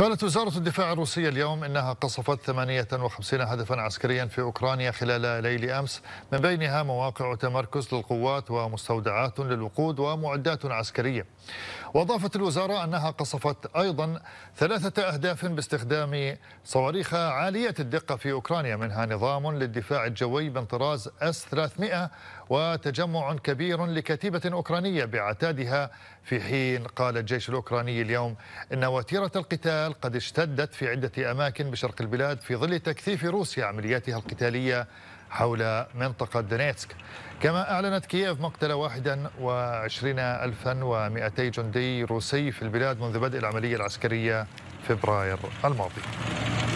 قالت وزارة الدفاع الروسية اليوم إنها قصفت 58 هدفا عسكريا في أوكرانيا خلال ليل أمس من بينها مواقع تمركز للقوات ومستودعات للوقود ومعدات عسكرية وأضافت الوزارة أنها قصفت أيضا ثلاثة أهداف باستخدام صواريخ عالية الدقة في أوكرانيا منها نظام للدفاع الجوي بانطراز أس 300 وتجمع كبير لكتيبة أوكرانية بعتادها في حين قال الجيش الأوكراني اليوم إن وتيرة القتال القتال قد اشتدت في عدة أماكن بشرق البلاد في ظل تكثيف روسيا عملياتها القتالية حول منطقة دونيتسك كما أعلنت كييف مقتل 21 ألفا جندي روسي في البلاد منذ بدء العملية العسكرية فبراير الماضي